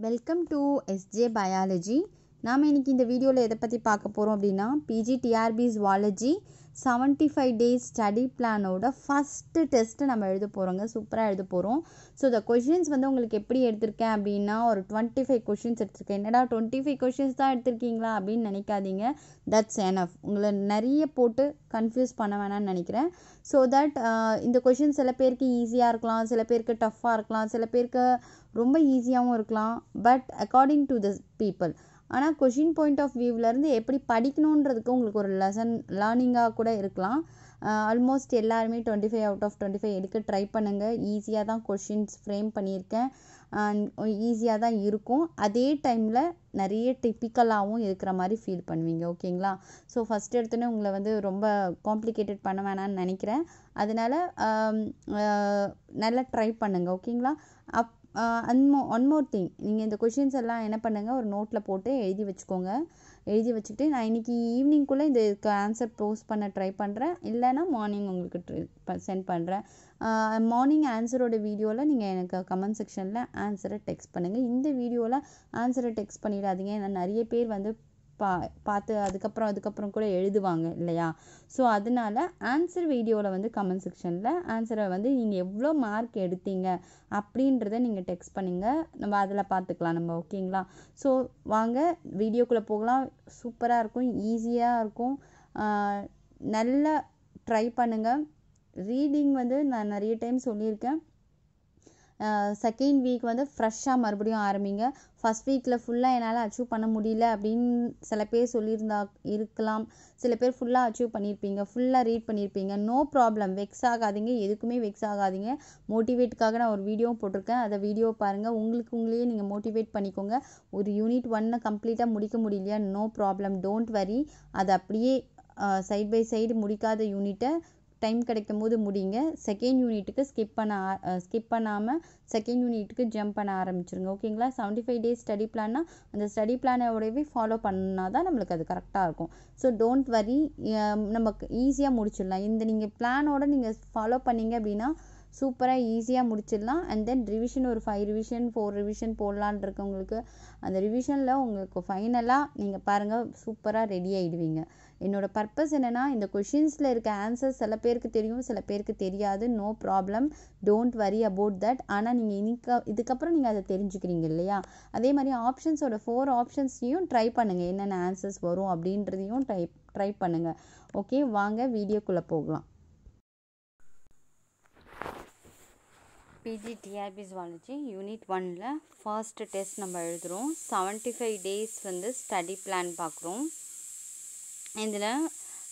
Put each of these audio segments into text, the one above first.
Welcome to SJ Biology. நாம் இன்றைக்கி இந்த வீடியோவில் எதை பற்றி பார்க்க போகிறோம் அப்படின்னா PG TRB zoology seventy five days study பிளானோட ஃபஸ்ட்டு டெஸ்ட்டை நம்ம எழுத போகிறோங்க சூப்பராக எழுத போகிறோம் ஸோ இந்த கொஷின்ஸ் வந்து உங்களுக்கு எப்படி எடுத்திருக்கேன் அப்படின்னா ஒரு டுவெண்ட்டி ஃபைவ் கொஷின்ஸ் எடுத்திருக்கேன் என்னடா டுவெண்ட்டி ஃபைவ் கொஷின்ஸ் தான் எடுத்திருக்கீங்களா அப்படின்னு நினைக்காதீங்க தட்ஸ் எனஃப் உங்களை நிறைய போட்டு கன்ஃபியூஸ் பண்ண வேணாம்னு நினைக்கிறேன் ஸோ தட் uh, இந்த கொஷின் சில பேருக்கு ஈஸியாக இருக்கலாம் சில பேருக்கு டஃப்பாக இருக்கலாம் சில பேருக்கு ரொம்ப ஈஸியாகவும் இருக்கலாம் but according to the people ஆனால் கொஷின் பாயிண்ட் ஆஃப் வியூவிலேருந்து எப்படி படிக்கணுன்றதுக்கு உங்களுக்கு ஒரு லெசன் லேர்னிங்காக கூட இருக்கலாம் ஆல்மோஸ்ட் எல்லாருமே twenty five out of twenty five எடுக்க ட்ரை பண்ணுங்கள் ஈஸியாக தான் கொஷின்ஸ் ஃப்ரேம் பண்ணியிருக்கேன் ஈஸியாக தான் இருக்கும் அதே டைமில் நிறைய டிப்பிக்கலாகவும் இருக்கிற மாதிரி ஃபீல் பண்ணுவீங்க ஓகேங்களா ஸோ ஃபஸ்ட் எடுத்தோன்னே உங்களை வந்து ரொம்ப காம்ப்ளிகேட்டட் பண்ண வேணான்னு நினைக்கிறேன் அதனால் நல்லா ட்ரை பண்ணுங்கள் ஓகேங்களா அப் அன்மோ ஒன் மோர் திங் நீங்கள் இந்த கொஷின்ஸ் எல்லாம் என்ன பண்ணுங்கள் ஒரு நோட்டில் போட்டு எழுதி வச்சுக்கோங்க எழுதி வச்சுக்கிட்டு நான் இன்றைக்கி ஈவினிங்குள்ளே இதுக்கு ஆன்சர் போஸ்ட் பண்ண ட்ரை பண்ணுறேன் இல்லைனா மார்னிங் உங்களுக்கு சென்ட் பண்ணுறேன் மார்னிங் ஆன்சரோட வீடியோவில் நீங்கள் எனக்கு கமெண்ட் செக்ஷனில் ஆன்சரை டெக்ஸ்ட் பண்ணுங்கள் இந்த வீடியோவில் ஆன்சரை டெக்ஸ்ட் பண்ணிடாதீங்க ஏன்னா நிறைய பேர் வந்து பா பார்த்து அதுக்கப்புறம் அதுக்கப்புறம் கூட எழுதுவாங்க இல்லையா ஸோ அதனால ஆன்சர் வீடியோவில் வந்து கமெண்ட் செக்ஷனில் ஆன்சரை வந்து நீங்கள் எவ்வளோ மார்க் எடுத்தீங்க அப்படின்றத நீங்கள் டெக்ஸ்ட் பண்ணுங்க நம்ம அதில் பார்த்துக்கலாம் நம்ம ஓகேங்களா ஸோ வாங்க வீடியோக்குள்ளே போகலாம் சூப்பராக இருக்கும் ஈஸியாக இருக்கும் நல்லா ட்ரை பண்ணுங்கள் ரீடிங் வந்து நான் நிறைய டைம் சொல்லியிருக்கேன் செகண்ட் வீக் வந்து ஃப்ரெஷ்ஷாக மறுபடியும் ஆரம்பிங்க ஃபஸ்ட் வீக்கில் ஃபுல்லாக என்னால் அச்சீவ் பண்ண முடியல அப்படின்னு சில பேர் சொல்லியிருந்தா இருக்கலாம் சில பேர் ஃபுல்லாக அச்சீவ் பண்ணியிருப்பீங்க ஃபுல்லாக ரீட் பண்ணியிருப்பீங்க நோ ப்ராப்ளம் வெக்ஸ் ஆகாதீங்க எதுக்குமே வெக்ஸ் ஆகாதீங்க மோட்டிவேட்டுக்காக நான் ஒரு வீடியோவும் போட்டிருக்கேன் அதை வீடியோ பாருங்கள் உங்களுக்கு உங்களையே நீங்கள் மோட்டிவேட் பண்ணிக்கோங்க ஒரு யூனிட் ஒன்னை கம்ப்ளீட்டாக முடிக்க முடியலையா நோ ப்ராப்ளம் டோன்ட் வரி அது அப்படியே சைட் பை சைடு முடிக்காத யூனிட்டை டைம் கிடைக்கும் போது முடிங்க செகண்ட் யூனிட்டுக்கு ஸ்கிப் பண்ண ஸ்கிப் பண்ணாமல் செகண்ட் யூனிட்டுக்கு ஜம்ப் பண்ண ஆரம்பிச்சிருங்க ஓகேங்களா செவன்ட்டி ஃபைவ் டேஸ் ஸ்டடி பிளான்னா அந்த ஸ்டடி பிளானோடவே ஃபாலோ பண்ணால் தான் நம்மளுக்கு அது கரெக்டாக இருக்கும் ஸோ டோன்ட் வரி நமக்கு ஈஸியாக முடிச்சிடலாம் இந்த நீங்கள் பிளானோட நீங்கள் ஃபாலோ பண்ணிங்க அப்படின்னா சூப்பராக ஈஸியாக முடிச்சிடலாம் அண்ட் தென் ரிவிஷன் ஒரு ஃபைவ் ரிவிஷன் ஃபோர் ரிவிஷன் போடலான் இருக்கவங்களுக்கு அந்த ரிவிஷனில் உங்களுக்கு ஃபைனலாக நீங்கள் பாருங்கள் சூப்பராக ரெடி ஆகிடுவீங்க என்னோடய பர்பஸ் என்னென்னா இந்த கொஷின்ஸில் இருக்க ஆன்சர்ஸ் சில பேருக்கு தெரியும் சில பேருக்கு தெரியாது no problem don't worry about that ஆனால் நீங்கள் இன்னைக்கு இதுக்கப்புறம் நீங்கள் அதை தெரிஞ்சுக்கிறீங்க இல்லையா அதே மாதிரி ஆப்ஷன்ஸோட ஃபோர் ஆப்ஷன்ஸையும் ட்ரை பண்ணுங்கள் என்னென்ன ஆன்சர்ஸ் வரும் அப்படின்றதையும் ட்ரை ட்ரை பண்ணுங்கள் ஓகே வாங்க வீடியோக்குள்ளே போகலாம் PGTIB Zoology Unit 1 la first test number eludhurom 75 days vandu study plan paakrom indha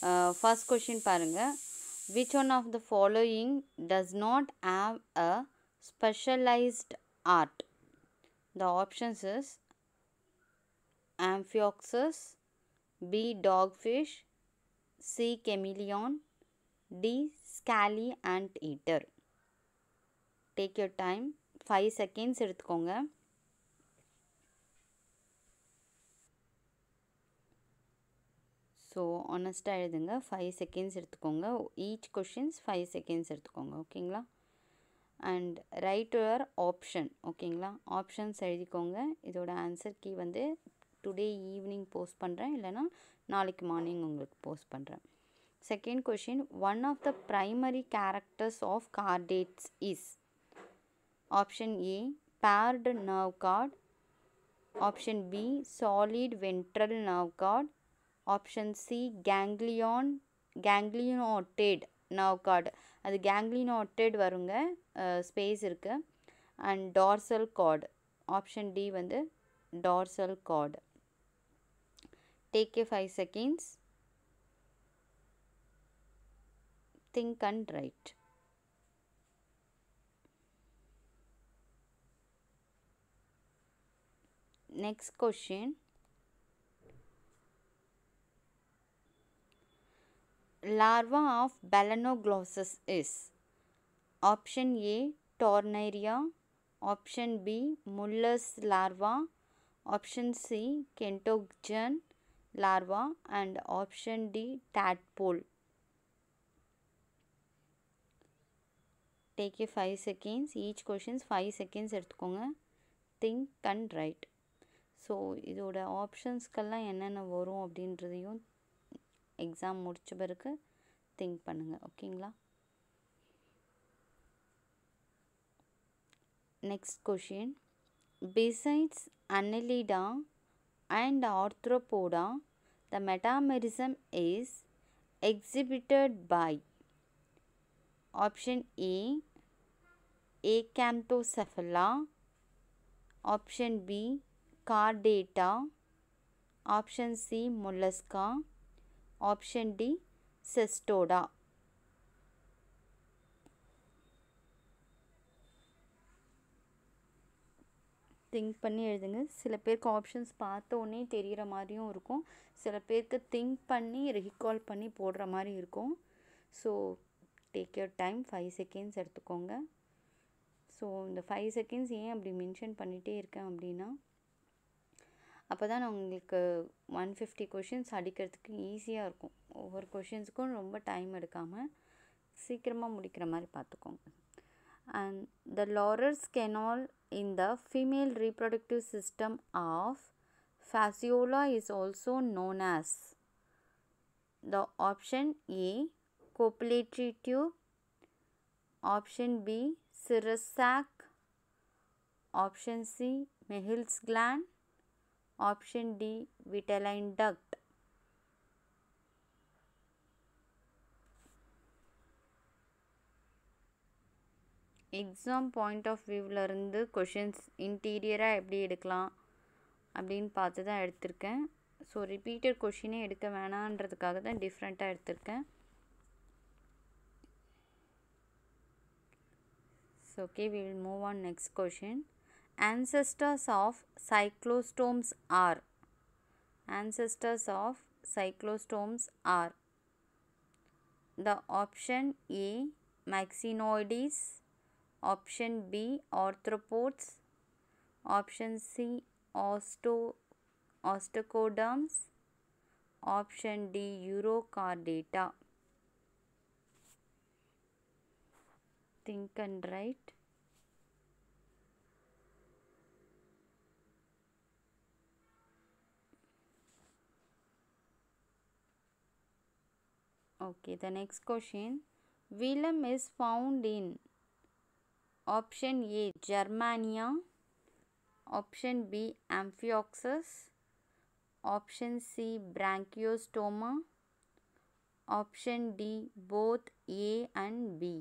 uh, first question paarenga which one of the following does not have a specialized art the options is amphioxus b dogfish c chameleon d scaly ant eater take your time five seconds எடுத்துக்கோங்க so ஆனஸ்ட்டாக எழுதுங்க five seconds எடுத்துக்கோங்க each questions five seconds எடுத்துக்கோங்க ஓகேங்களா and write your option ஓகேங்களா options எழுதிக்கோங்க இதோட answer key வந்து டுடே ஈவினிங் போஸ்ட் பண்ணுறேன் இல்லைனா நாளைக்கு மார்னிங் உங்களுக்கு போஸ்ட் பண்ணுறேன் second question one of the primary characters of chordates is Option A paired nerve cord. Option B solid ventral nerve cord. Option C ganglion ganglionoted nerve cord. அது ganglionoted வருங்க space இருக்குது and dorsal cord option D வந்து dorsal cord take a five seconds think and write next question larva of balanoglossus is option a tornaria option b muller's larva option c kentogen larva and option d tadpole take a 5 seconds each questions 5 seconds எடுத்துக்கோங்க think and write so இதோட ஆப்ஷன்ஸ்க்கெல்லாம் என்னென்ன வரும் அப்படின்றதையும் exam முடித்த பிறகு think பண்ணுங்கள் ஓகேங்களா next question besides annelida and arthropoda the metamerism is exhibited by option A A acanthocephala option B chordata option C mollusca option D cestoda think பண்ணி எழுதுங்க சில பேருக்கு ஆப்ஷன்ஸ் பார்த்தோன்னே தெரிகிற மாதிரியும் இருக்கும் சில பேருக்கு திங்க் பண்ணி ரீகால் பண்ணி போடுற மாதிரி இருக்கும் so take your time five seconds எடுத்துக்கோங்க ஸோ இந்த ஃபைவ் செகண்ட்ஸ் ஏன் அப்படி மென்ஷன் பண்ணிகிட்டே இருக்கேன் அப்படின்னா அப்போ தான் நான் உங்களுக்கு ஒன் ஃபிஃப்டி கொஷின்ஸ் அடிக்கிறதுக்கு ஈஸியாக இருக்கும் ஒவ்வொரு கொஷின்ஸுக்கும் ரொம்ப டைம் எடுக்காமல் சீக்கிரமாக முடிக்கிற மாதிரி பார்த்துக்கோங்க and the Laurer's canal in the female reproductive system of Fasciola is also known as the option A copulatory tube option b cirrus sac option c mehls gland option D vitelline duct exam point of வியூவில் இருந்து questions இன்டீரியராக எப்படி எடுக்கலாம் அப்படின்னு பார்த்து தான் எடுத்திருக்கேன் so repeated கொஷினே எடுக்க வேணான்றதுக்காக தான் டிஃப்ரெண்ட்டாக எடுத்திருக்கேன் so okay will move on next question ancestors of cyclostomes are ancestors of cyclostomes are the option A Maxinoides option B arthropods option C osto osteocoderms option D Eurocardata think and write Okay, the next question. Willem is found in option A Germania, option B Amphioxus, option C Branchiostoma, option D both A and B.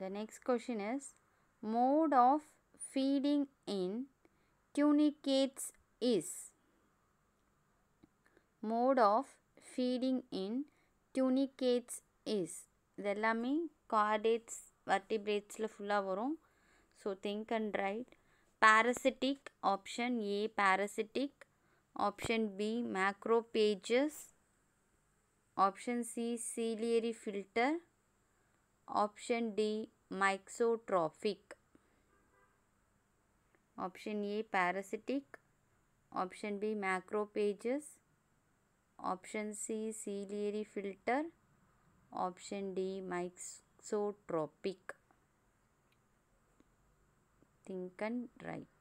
The next question is mode of feeding in tunicates is mode of feeding in tunicates is இது எல்லாமே chordates வர்டிபிரேட்ஸில் ஃபுல்லாக வரும் so think and write parasitic option A parasitic option B macrophages option C ciliary filter option D mixotrophic option A parasitic option B macrophages option C ciliary filter option D mixotrophic think and write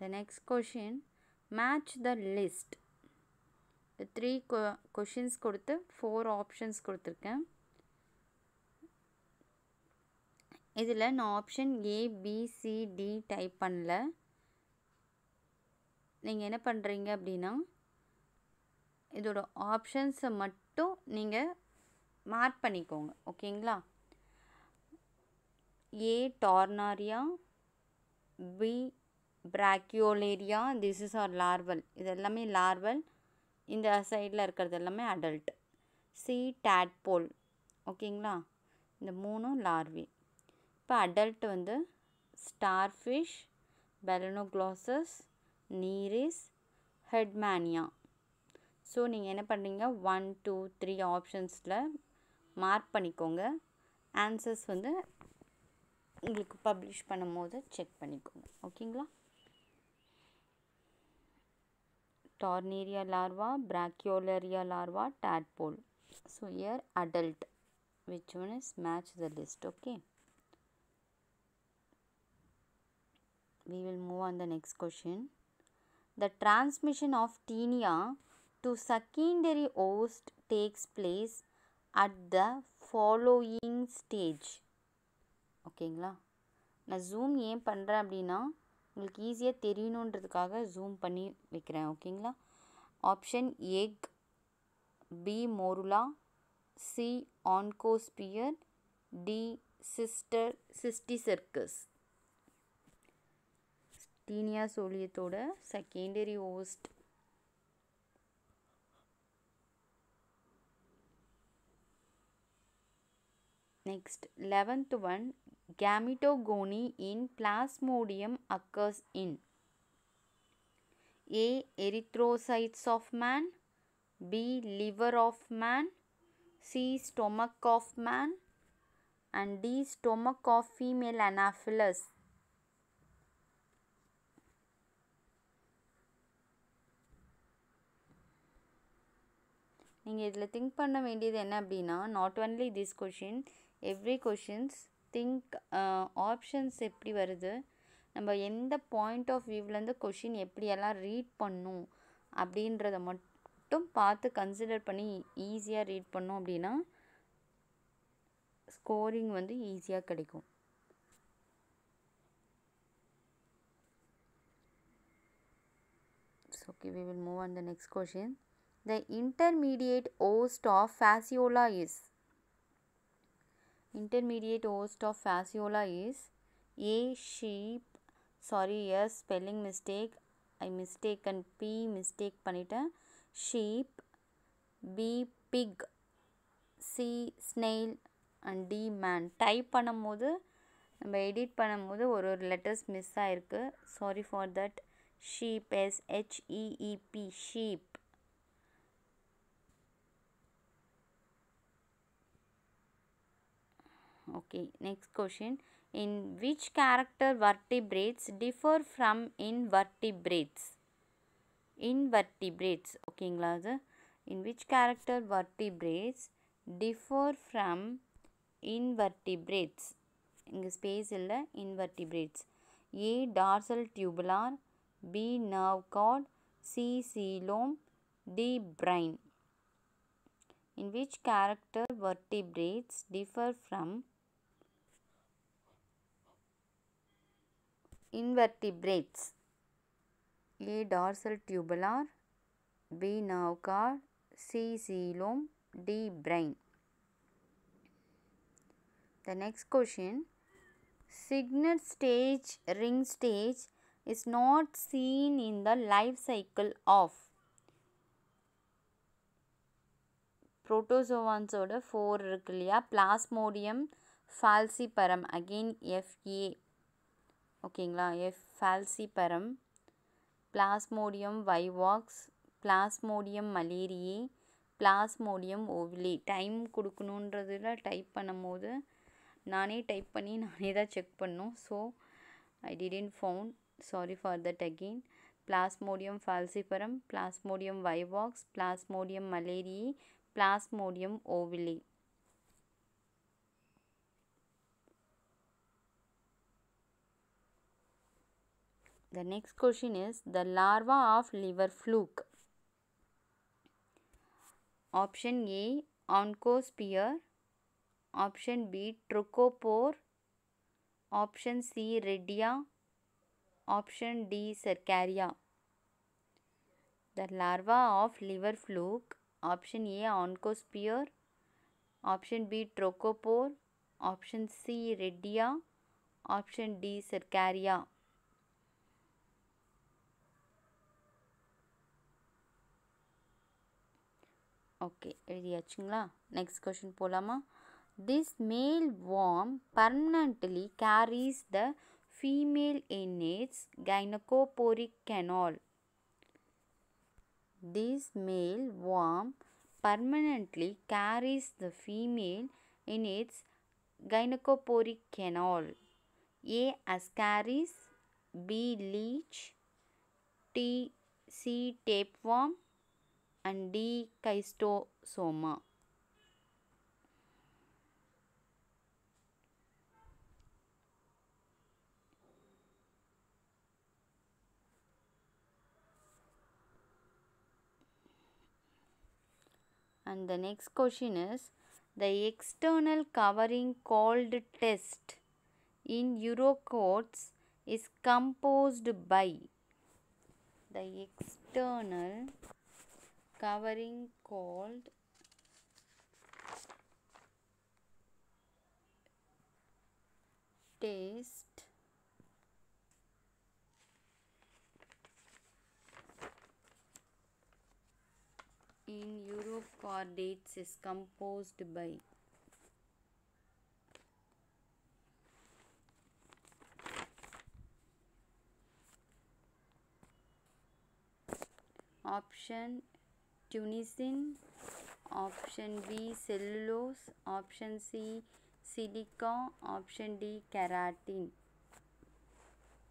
the next question match the list three கொ questions கொடுத்து four options கொடுத்துருக்கேன் இதில் நான் option ABCD type பண்ணல நீங்கள் என்ன பண்ணுறீங்க அப்படின்னா இதோட ஆப்ஷன்ஸை மட்டும் நீங்கள் மார்க் பண்ணிக்கோங்க ஓகேங்களா A tornaria B brachiolaria this is are larval இது எல்லாமே லார்வல் இந்த சைடில் இருக்கிறது எல்லாமே அடல்ட் சி டேட்போல் ஓகேங்களா இந்த மூணும் லார்வி இப்போ அடல்ட் வந்து star fish Balanoglossus Nereis Herdmania so நீங்கள் என்ன பண்ணுறீங்க ஒன் டூ த்ரீ ஆப்ஷன்ஸில் மார்க் பண்ணிக்கோங்க ஆன்சர்ஸ் வந்து உங்களுக்கு பப்ளிஷ் பண்ணும் போது செக் பண்ணிக்கோங்க ஓகேங்களா Tornaria larva, Brachiolaria larva, tadpole. So here adult. Which one is match the list? Okay. We will move on the next question. The transmission of tinea to secondary host takes place at the following stage. okay ஓகேங்களா நான் zoom ஏன் பண்ணுறேன் அப்படின்னா உங்களுக்கு ஈஸியாக தெரியணுன்றதுக்காக zoom பண்ணி வைக்கிறேன் ஓகேங்களா option egg B morula C oncosphere D சிஸ்டர் சிஸ்டி சர்க்கஸ் டீனியா சோழியத்தோட secondary host next eleventh one gametogony in plasmodium occurs in A. Erythrocytes of man B. Liver of man C. Stomach of man and D. Stomach of female anopheles. நீங்கள் இதில் think பண்ண வேண்டியது என்ன அப்படின்னா not only this question every questions think options எப்படி வருது நம்ம எந்த பாயிண்ட் ஆஃப் வியூவிலேருந்து கொஷின் எப்படியெல்லாம் ரீட் பண்ணும் அப்படின்றத மட்டும் பார்த்து கன்சிடர் பண்ணி ஈஸியாக ரீட் பண்ணோம் அப்படின்னா ஸ்கோரிங் வந்து ஈஸியாக கிடைக்கும் okay we will move on the next question the intermediate host of fasciola is intermediate host of fasciola is A sheep sorry yes spelling mistake I mistaken P mistake panita sheep B pig C snail and D and D man type பண்ணும்போது நம்ம edit பண்ணும்போது ஒரு ஒரு sorry for that sheep for H-E-E-P sheep Okay, next question. In which character vertebrates differ from invertebrates? Invertebrates. Okay, English. in which character vertebrates differ from invertebrates? இங்கு space இல்ல invertebrates. A. Dorsal tubular. B. Nerve cord. C. Coelom. D. Brain. In which character vertebrates differ from invertebrates A. dorsal tubular B. Naucar C. Coelom D. Brain The next question Signet stage ring stage is not seen in the life cycle of புரோட்டோசோவான்ஸோட four four இல்லையா Plasmodium, falciparum Again, FA ஓகேங்களா F falciparum Plasmodium vivax Plasmodium malariae Plasmodium ovale time கொடுக்கணுன்றதில் type பண்ணும்போது நானே type பண்ணி நானே தான் check பண்ணோம் so I didn't found sorry for that again Plasmodium falciparum Plasmodium vivax Plasmodium malariae Plasmodium ovale The next question is the larva of liver fluke. Option A oncosphere, option B trochopore, option C redia, option D cercaria. The larva of liver fluke, option A oncosphere, option B trochopore, option C redia, option D cercaria. ओकेचा next question पोलामा this male worm permanently carry the female in its gynaecophoric canal this male worm permanently carry the female in its gynaecophoric canal A Ascaris B leech T C tapeworm and decytosoma. And the next question is the external covering called test in Eurocodes is composed by the external covering called taste in Euro dates is composed by option tunicin option B cellulose option C silica option D keratin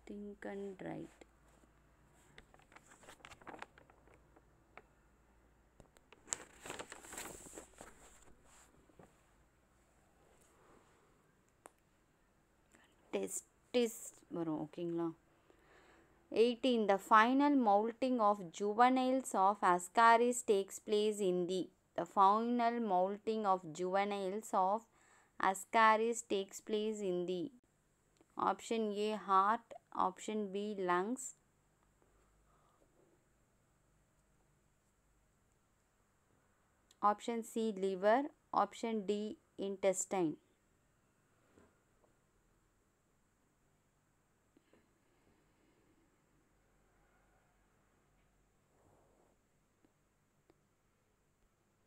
think and write testis வரும் ஓகேங்களா 18. The final molting of juveniles of Ascaris takes place in the the final molting of juveniles of Ascaris takes place in the option A heart, option B lungs. Option C liver, option D intestine.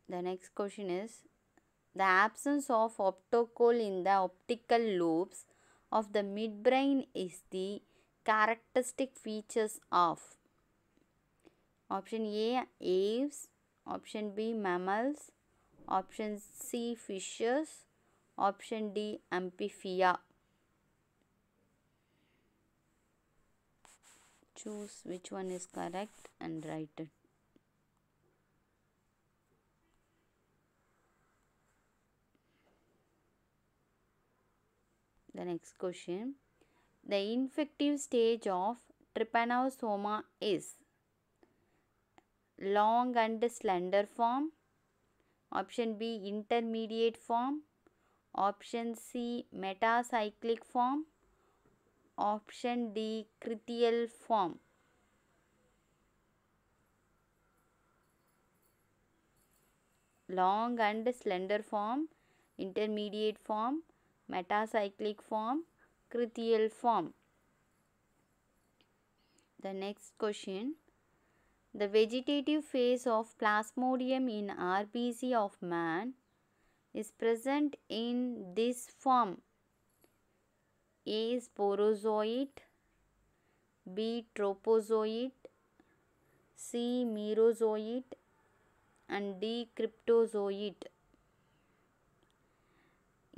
The next question is the absence of optocoel in the optical lobes of the midbrain is the characteristic features of option A aves, option B mammals, option C fishes, option D amphibia. Choose which one is correct and write it. The next question. The infective stage of trypanosoma is long and slender form. Option B intermediate form. Option C metacyclic form. Option D critial form. long and slender form, intermediate form, metacyclic form, Krithiel form. The next question. The vegetative phase of plasmodium in RBC of man is present in this form. A is porozoid, B tropozoid, C merozoid and D cryptozoid.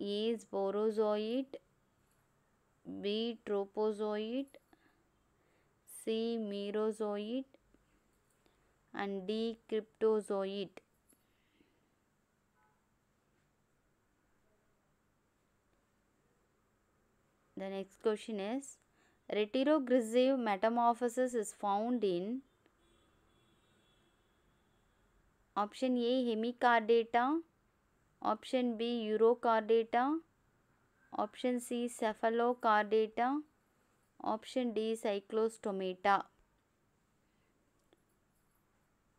is borozoid b tropozoid c merozoid and d cryptozoid the next question is retirogressive metamorphosis is found in option a hemichordata Option B Urochordata. Option C cephalocardata Option D Cyclostomata.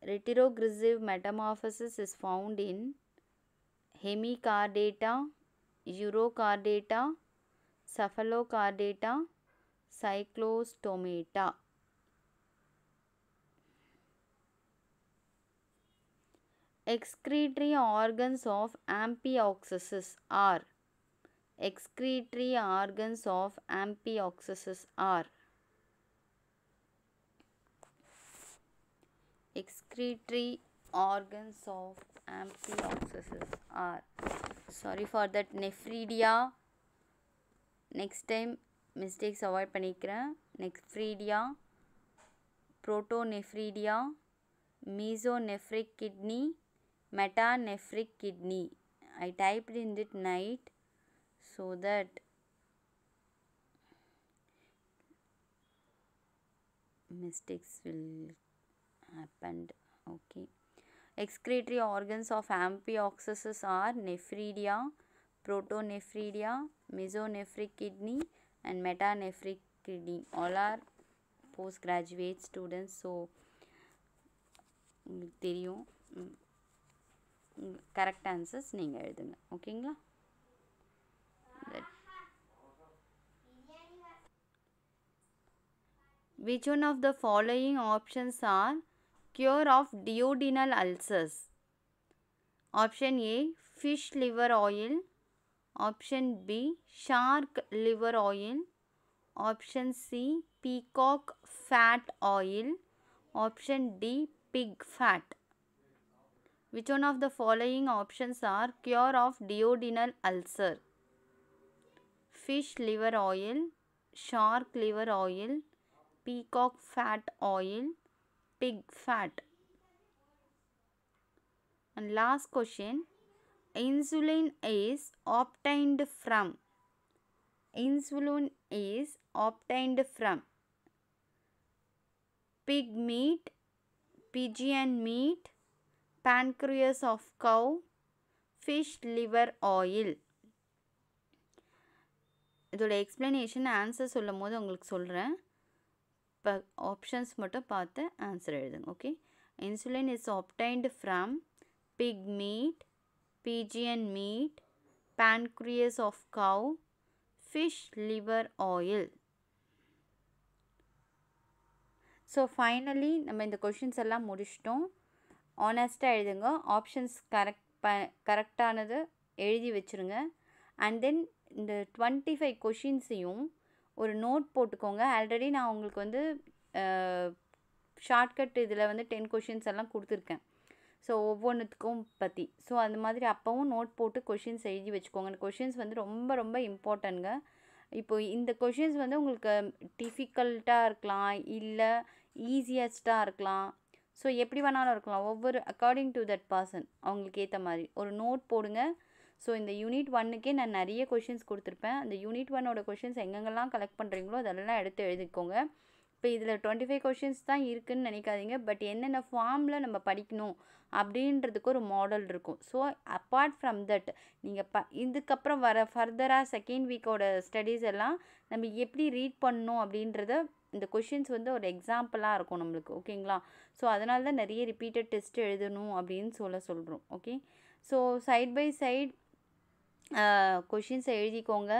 Retrogressive metamorphosis is found in hemicardata, urochordata, cephalocardata cyclostomata. excretory organs of amphioxuses are excretory organs of amphioxuses are excretory organs of amphioxuses are sorry for that nephridia next time mistakes avoid panikra nephridia protonephridia mesonephric kidney metanephric kidney i typed in it night so that mistakes will happen okay excretory organs of amphioxus are nephridia protonephridia mesonephric kidney and metanephric kidney all are postgraduate students so know? Mm, correct answers नहीं okay which one of the following options are cure of duodenal ulcers option A fish liver oil option B shark liver oil option C peacock fat oil option D pig fat Which one of the following options are cure of duodenal ulcer? Fish liver oil, shark liver oil, peacock fat oil, pig fat. And last question, insulin is obtained from insulin is obtained from pig meat, pigeon meat, pancreas of cow, fish liver oil இதோட explanation answer சொல்லும் போது உங்களுக்கு சொல்கிறேன் இப்போ options மட்டும் பார்த்து answer எழுதுங்க okay insulin is obtained from pig meat pigeon meat pancreas of cow, fish liver oil so finally நம்ம இந்த கொஷின்ஸ் எல்லாம் முடிச்சிட்டோம் ஆனஸ்ட்டாக எழுதுங்க ஆப்ஷன்ஸ் கரெக்ட் ப கரெக்டானது எழுதி வச்சுருங்க அண்ட் தென் இந்த டுவெண்ட்டி ஃபைவ் கொஷின்ஸையும் ஒரு நோட் போட்டுக்கோங்க ஆல்ரெடி நான் உங்களுக்கு வந்து ஷார்ட்கட் இதில் வந்து டென் கொஷின்ஸ் எல்லாம் கொடுத்துருக்கேன் ஸோ ஒவ்வொன்றுத்துக்கும் பற்றி ஸோ அந்த மாதிரி அப்போவும் நோட் போட்டு கொஷின்ஸ் எழுதி வச்சுக்கோங்க அந்த கொஷின்ஸ் வந்து ரொம்ப ரொம்ப இம்பார்ட்டன்ங்க இப்போ இந்த கொஷின்ஸ் வந்து உங்களுக்கு டிஃபிகல்ட்டாக இருக்கலாம் இல்லை ஈஸியஸ்ட்டாக இருக்கலாம் ஸோ எப்படி வேணாலும் இருக்கலாம் ஒவ்வொரு அக்கார்டிங் டு தட் பர்சன் அவங்களுக்கு ஏற்ற மாதிரி ஒரு நோட் போடுங்க ஸோ இந்த யூனிட் ஒன்னுக்கே நான் நிறைய கொஷின்ஸ் கொடுத்துருப்பேன் அந்த யூனிட் ஒன்னோட கொஷின்ஸ் எங்கெங்கெல்லாம் கலெக்ட் பண்ணுறீங்களோ அதெல்லாம் எடுத்து எழுதிக்கோங்க இப்போ இதில் டுவெண்ட்டி ஃபைவ் கொஷின்ஸ் தான் இருக்குதுன்னு நினைக்காதீங்க பட் என்னென்ன ஃபார்மில் நம்ம படிக்கணும் அப்படின்றதுக்கு ஒரு மாடல் இருக்கும் ஸோ அப்பார்ட் ஃப்ரம் தட் நீங்கள் ப இதுக்கப்புறம் வர ஃபர்தராக செகண்ட் வீக்கோட ஸ்டடீஸ் எல்லாம் நம்ம எப்படி ரீட் பண்ணணும் அப்படின்றத இந்த கொஷின்ஸ் வந்து ஒரு எக்ஸாம்பிளாக இருக்கும் நம்மளுக்கு ஓகேங்களா ஸோ அதனால தான் நிறைய ரிப்பீட்டட் டெஸ்ட் எழுதணும் அப்படின்னு சொல்ல சொல்கிறோம் okay so side by side கொஷின்ஸை எழுதிக்கோங்க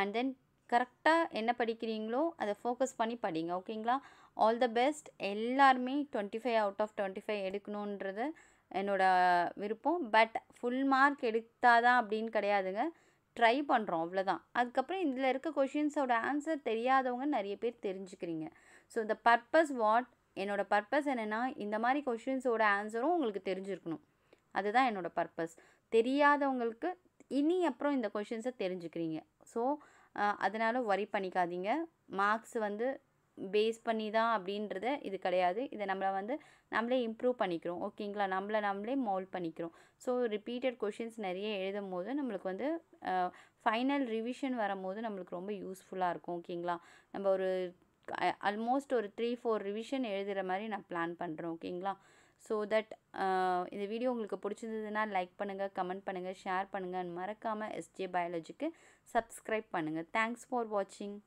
அண்ட் தென் கரெக்டாக என்ன படிக்கிறீங்களோ அதை ஃபோக்கஸ் பண்ணி படிங்க ஓகேங்களா ஆல் த பெஸ்ட் எல்லாருமே twenty five out of twenty five எடுக்கணுன்றது என்னோடய விருப்பம் பட் ஃபுல் மார்க் எடுத்தாதான் அப்படின்னு கிடையாதுங்க ட்ரை பண்ணுறோம் அவ்வளோதான் அதுக்கப்புறம் இதில் இருக்க கொஷின்ஸோட ஆன்சர் தெரியாதவங்க நிறைய பேர் தெரிஞ்சுக்கிறீங்க ஸோ இந்த பர்பஸ் வாட் என்னோடய பர்பஸ் என்னென்னா இந்த மாதிரி கொஷின்ஸோட ஆன்சரும் உங்களுக்கு தெரிஞ்சிருக்கணும் அதுதான் என்னோடய பர்பஸ் தெரியாதவங்களுக்கு இனி அப்புறம் இந்த கொஷின்ஸை தெரிஞ்சுக்கிறீங்க ஸோ அதனால் ஒரி பண்ணிக்காதீங்க மார்க்ஸ் வந்து பேஸ் பண்ணி தான் அப்படின்றத இது கிடையாது இதை நம்மளை வந்து நம்மளே இம்ப்ரூவ் பண்ணிக்கிறோம் ஓகேங்களா நம்மளை நம்மளே மோல்ட் பண்ணிக்கிறோம் ஸோ ரிப்பீட்டட் கொஷின்ஸ் நிறைய எழுதும் போது நம்மளுக்கு வந்து ஃபைனல் ரிவிஷன் வரும்போது நம்மளுக்கு ரொம்ப யூஸ்ஃபுல்லாக இருக்கும் ஓகேங்களா நம்ம ஒரு ஆல்மோஸ்ட் ஒரு த்ரீ ஃபோர் ரிவிஷன் எழுதுகிற மாதிரி நான் பிளான் பண்ணுறேன் ஓகேங்களா ஸோ தட் இந்த வீடியோ உங்களுக்கு பிடிச்சிருந்ததுன்னா லைக் பண்ணுங்கள் கமெண்ட் பண்ணுங்கள் ஷேர் பண்ணுங்கள் மறக்காமல் எஸ்ஜே பயாலஜிக்கு சப்ஸ்கிரைப் பண்ணுங்கள் தேங்க்ஸ் ஃபார் வாட்சிங்